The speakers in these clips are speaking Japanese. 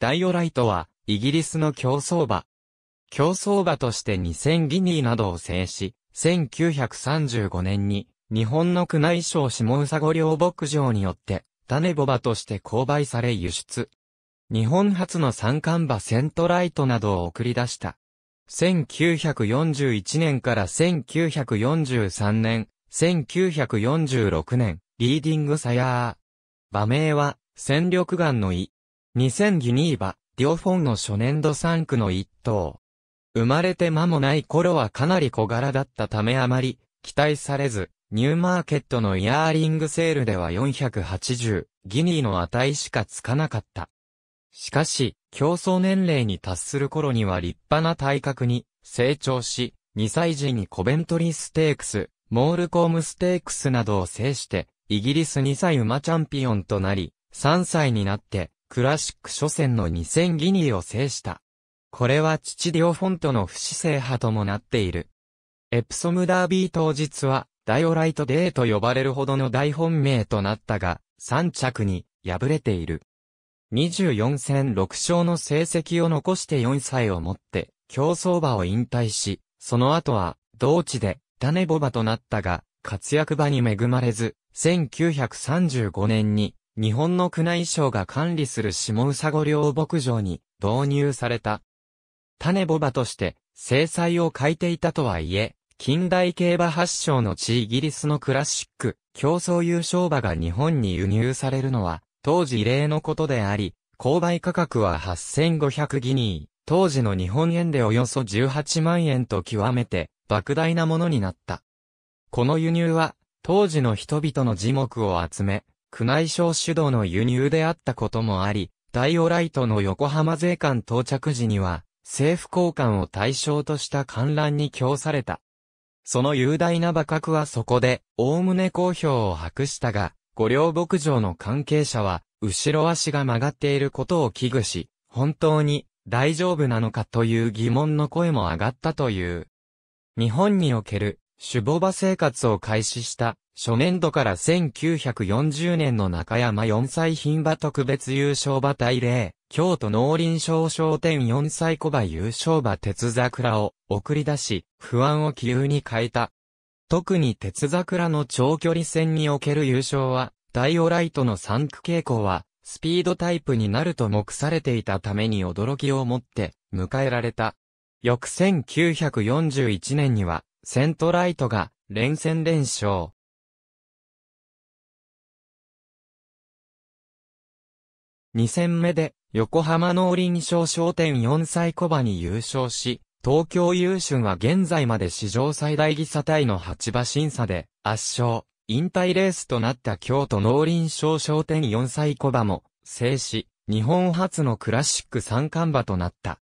ダイオライトは、イギリスの競走馬。競走馬として2000ギニーなどを制し、1935年に、日本の宮内省下宇佐御領牧場によって、種ボ馬として購買され輸出。日本初の三冠馬セントライトなどを送り出した。1941年から1943年、1946年、リーディングサヤー。馬名は、戦力眼の意。2000ギニーバ、ディオフォンの初年度3区の一等。生まれて間もない頃はかなり小柄だったためあまり期待されず、ニューマーケットのイヤーリングセールでは480ギニーの値しかつかなかった。しかし、競争年齢に達する頃には立派な体格に成長し、2歳児にコベントリーステークス、モールコームステークスなどを制して、イギリス2歳馬チャンピオンとなり、3歳になって、クラシック初戦の2000ギニーを制した。これは父ディオフォントの不死生派ともなっている。エプソムダービー当日は、ダイオライトデーと呼ばれるほどの大本命となったが、3着に敗れている。24戦6勝の成績を残して4歳をもって、競走馬を引退し、その後は、同地で、種ボバとなったが、活躍場に恵まれず、1935年に、日本の宮内省が管理する下宇佐御領牧場に導入された。種ボバとして制裁を欠いていたとはいえ、近代競馬発祥の地イギリスのクラシック、競争優勝馬が日本に輸入されるのは、当時異例のことであり、購買価格は8500ギニー、当時の日本円でおよそ18万円と極めて、莫大なものになった。この輸入は、当時の人々の地目を集め、宮内省主導の輸入であったこともあり、ダイオライトの横浜税関到着時には、政府交換を対象とした観覧に供された。その雄大な馬角はそこで、概ね好評を博したが、五稜牧場の関係者は、後ろ足が曲がっていることを危惧し、本当に大丈夫なのかという疑問の声も上がったという。日本における守母場生活を開始した初年度から1940年の中山4歳品馬特別優勝馬大礼、京都農林省商店4歳小馬優勝馬鉄桜を送り出し、不安を気流に変えた。特に鉄桜の長距離戦における優勝は、ダイオライトの3区傾向は、スピードタイプになると目されていたために驚きを持って迎えられた。翌1941年には、セントライトが連戦連勝。2戦目で横浜農林賞商店4歳小馬に優勝し、東京優春は現在まで史上最大義差対の8馬審査で圧勝、引退レースとなった京都農林賞商店4歳小馬も制し、日本初のクラシック三冠馬となった。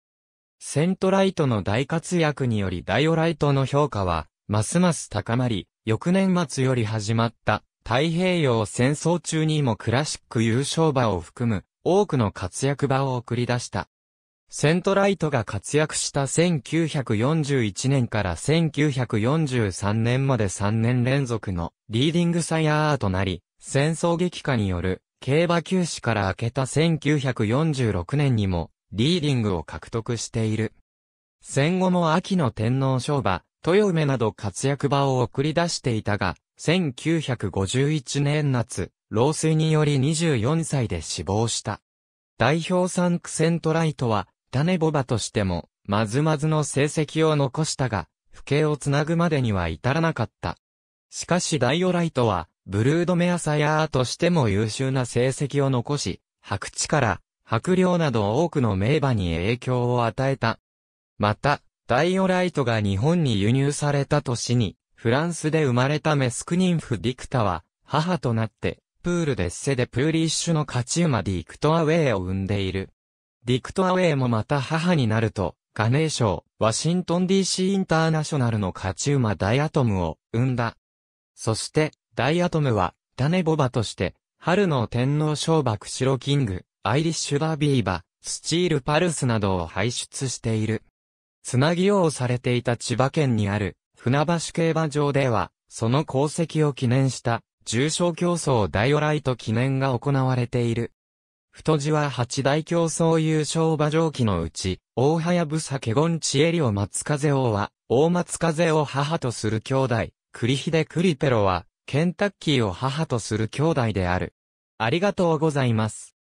セントライトの大活躍によりダイオライトの評価は、ますます高まり、翌年末より始まった太平洋戦争中にもクラシック優勝馬を含む多くの活躍馬を送り出した。セントライトが活躍した1941年から1943年まで3年連続のリーディングサイヤーとなり、戦争激化による競馬休止から明けた1946年にもリーディングを獲得している。戦後も秋の天皇賞馬、豊梅など活躍場を送り出していたが、1951年夏、老衰により24歳で死亡した。代表産クセントライトは、種ボバとしても、まずまずの成績を残したが、不景をつなぐまでには至らなかった。しかしダイオライトは、ブルードメアサヤーとしても優秀な成績を残し、白地から白陵など多くの名馬に影響を与えた。また、ダイオライトが日本に輸入された年に、フランスで生まれたメスクニンフ・ディクタは、母となって、プールデッセでプーリッシュの勝ち馬ディクトアウェイを生んでいる。ディクトアウェイもまた母になると、ガネーショー、ワシントン DC インターナショナルの勝ち馬ダイアトムを生んだ。そして、ダイアトムは、種ボバとして、春の天皇賞馬白キング、アイリッシュダービーバ、スチールパルスなどを輩出している。つなぎをされていた千葉県にある船橋競馬場では、その功績を記念した重賞競争ダイオライト記念が行われている。太字は八大競争優勝馬上記のうち、大はやぶさケゴンチエリオ松風王は、大松風を母とする兄弟、栗秀リペロは、ケンタッキーを母とする兄弟である。ありがとうございます。